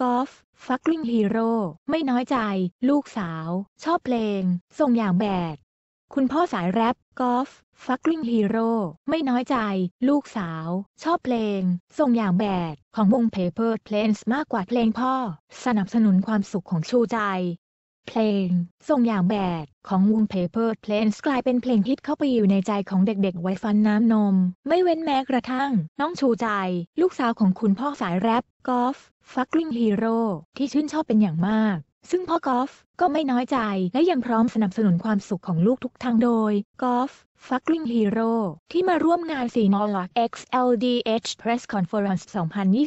กอล์ฟฟักลิงฮีโร่ ไม่น้อยใจ ลูกสาว ชอบเพลง ส่งอย่างแบดคุณพ่อสายแรปกอล์ฟฟักลิงฮีโร่ ไม่น้อยใจ ลูกสาว ชอบเพลง ส่งอย่างแบดของวงเพเปอร์เพลนส์มากกว่าเพลงพ่อ สนับสนุนความสุขของชูใจ เพลง ส่งอย่างแบดของวงเพเปอร์เพลนส์กลายเป็นเพลงฮิตเข้าไปอยู่ในใจของเด็กๆไว้ฟันน้ำนม ไม่เว้นแม้กระทั่ง น้องชูใจ ลูกสาวของคุณพ่อสายแรปกอล์ฟฟักกลิ้งฮีโร่ที่ชื่นชอบเป็นอย่างมาก ซึ่งพ่อกอล์ฟก็ไม่น้อยใจ และยังพร้อมสนับสนุนความสุขของลูกทุกทางโดย Golf Fucking Hero ที่มาร่วมงาน4 m o l o x XLDH Press Conference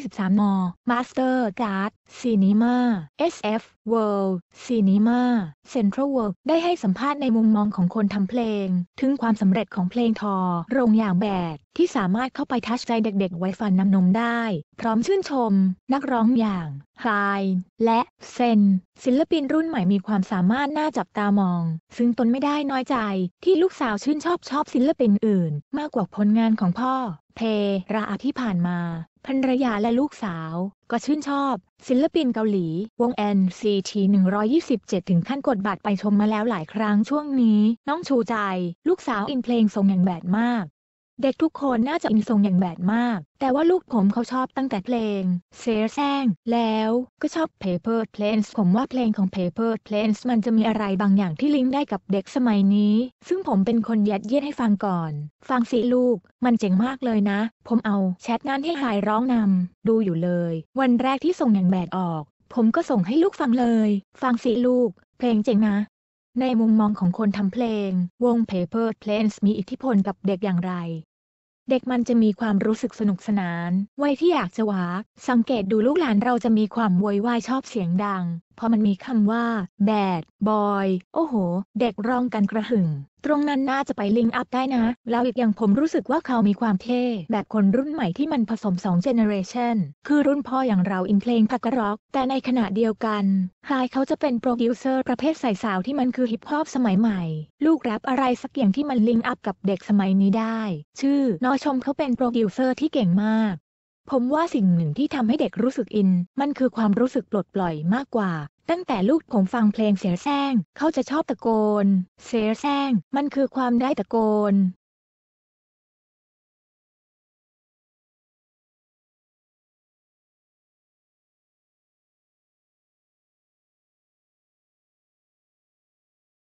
2023 m Master Guard Cinema SF World Cinema Central World ได้ให้สัมภาษณ์ในมุมมองของคนทำเพลง ถึงความสำเร็จของเพลงทอ โรงอย่างแบดที่สามารถเข้าไปทัชใจเด็กๆ ไว้ฟันน้ำนมได้ พร้อมชื่นชม นักร้องอย่างไฮและเซนศิลปินรุ่นใหม่มีความสามารถน่าจับตามอง ซึ่งตนไม่ได้น้อยใจ ที่ลูกสาวชื่นชอบชอบศิลปินอื่น มากกว่าผลงานของพ่อ เพระอาที่ผ่านมาภรรยาและลูกสาว ก็ชื่นชอบ ศิลปินเกาหลี วง NCT 127 ถึงขั้นกดบัตรไปชมมาแล้วหลายครั้งช่วงนี้ น้องชูใจ ลูกสาวอินเพลงทรงอย่างแบดมากเด็กทุกคนน่าจะอินทรงอย่างแบดมาก แต่ว่าลูกผมเขาชอบตั้งแต่เพลงเซแซงแล้วก็ชอบ Paper Planes ผมว่าเพลงของ Paper Planes มันจะมีอะไรบางอย่างที่ลิงก์ได้กับเด็กสมัยนี้ ซึ่งผมเป็นคนยัดเยียดให้ฟังก่อน ฟังสิลูก มันเจ๋งมากเลยนะ ผมเอาแชทนั้นให้หายร้องนำ ดูอยู่เลย วันแรกที่ส่งอย่างแบดออก ผมก็ส่งให้ลูกฟังเลย ฟังสิลูก เพลงเจ๋งนะ ในมุมมองของคนทำเพลง วง Paper Planes มีอิทธิพลกับเด็กอย่างไรเด็กมันจะมีความรู้สึกสนุกสนาน วัยที่อยากจะวากสังเกตดูลูกหลานเราจะมีความวอยวายชอบเสียงดังพอมันมีคำว่าแบดบอย โอ้โห เด็กร้องกันกระหึ่มตรงนั้นน่าจะไปลิงอัพได้นะ แล้วอีกอย่างผมรู้สึกว่าเขามีความเท่ แบบคนรุ่นใหม่ที่มันผสมสองเจเนเรชันคือรุ่นพ่ออย่างเราอินเพลงพักร็อก แต่ในขณะเดียวกันฮายเขาจะเป็นโปรดิวเซอร์ประเภทใส่สาวที่มันคือฮิปฮอปสมัยใหม่ ลูกแรปอะไรสักอย่างที่มันลิงอัพกับเด็กสมัยนี้ได้ ชื่อนอชมเขาเป็นโปรดิวเซอร์ที่เก่งมาก ผมว่าสิ่งหนึ่งที่ทำให้เด็กรู้สึกอิน มันคือความรู้สึกปลดปล่อยมากกว่าตั้งแต่ลูกผมฟังเพลงเสียแซงเขาจะชอบตะโกน เสียแซงมันคือความได้ตะโกน